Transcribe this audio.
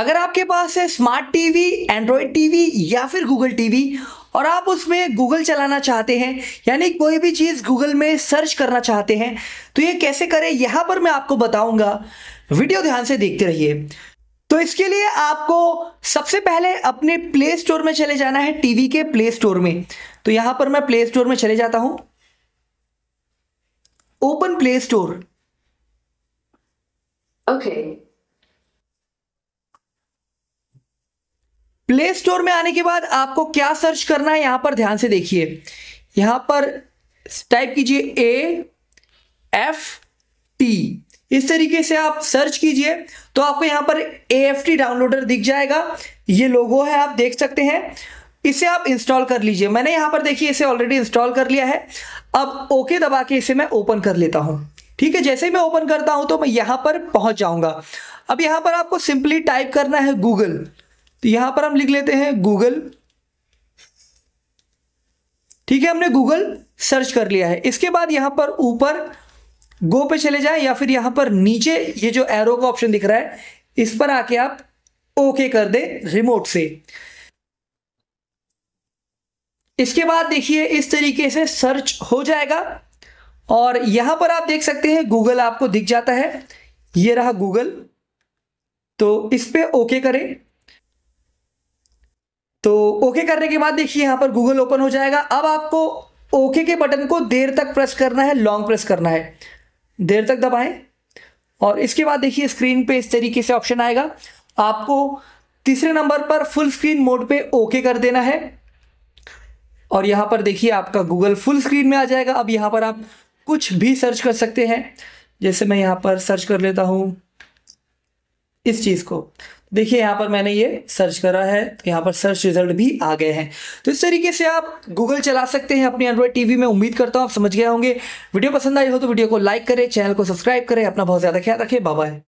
अगर आपके पास है स्मार्ट टीवी एंड्रॉयड टीवी या फिर गूगल टीवी और आप उसमें गूगल चलाना चाहते हैं यानी कोई भी चीज़ गूगल में सर्च करना चाहते हैं तो ये कैसे करें यहाँ पर मैं आपको बताऊंगा वीडियो ध्यान से देखते रहिए तो इसके लिए आपको सबसे पहले अपने प्ले स्टोर में चले जाना है टीवी के प्ले स्टोर में तो यहाँ पर मैं प्ले स्टोर में चले जाता हूँ open play store okay okay. Play store में आने के बाद आपको क्या सर्च करना है यहाँ पर ध्यान से देखिए यहाँ पर टाइप कीजिए ए एफ टी इस तरीके से आप सर्च कीजिए तो आपको यहाँ पर ए एफ टी डाउनलोडर दिख जाएगा ये लोगो है आप देख सकते हैं इसे आप इंस्टॉल कर लीजिए मैंने यहाँ पर देखिए इसे ऑलरेडी इंस्टॉल कर लिया है अब ओके दबा के इसे मैं ओपन कर लेता हूँ ठीक है जैसे ही मैं ओपन करता हूँ तो मैं यहाँ पर पहुँच जाऊँगा अब यहाँ पर आपको सिंपली टाइप करना है गूगल तो यहां पर हम लिख लेते हैं गूगल ठीक है हमने गूगल सर्च कर लिया है इसके बाद यहां पर ऊपर गो पे चले जाएं या फिर यहां पर नीचे ये जो एरो का ऑप्शन दिख रहा है इस पर आके आप ओके कर दे रिमोट से इसके बाद देखिए इस तरीके से सर्च हो जाएगा और यहां पर आप देख सकते हैं गूगल आपको दिख जाता है ये रहा गूगल तो इस पर ओके करें तो ओके करने के बाद देखिए यहाँ पर गूगल ओपन हो जाएगा अब आपको ओके के बटन को देर तक प्रेस करना है लॉन्ग प्रेस करना है देर तक दबाएं और इसके बाद देखिए स्क्रीन पे इस तरीके से ऑप्शन आएगा आपको तीसरे नंबर पर फुल स्क्रीन मोड पे ओके कर देना है और यहाँ पर देखिए आपका गूगल फुल स्क्रीन में आ जाएगा अब यहाँ पर आप कुछ भी सर्च कर सकते हैं जैसे मैं यहाँ पर सर्च कर लेता हूँ इस चीज़ को देखिए यहाँ पर मैंने ये सर्च करा है तो यहाँ पर सर्च रिजल्ट भी आ गए हैं तो इस तरीके से आप गूगल चला सकते हैं अपने एंड्रॉइड टीवी में उम्मीद करता हूँ आप समझ गए होंगे वीडियो पसंद आई हो तो वीडियो को लाइक करें चैनल को सब्सक्राइब करें अपना बहुत ज़्यादा ख्याल रखें बाय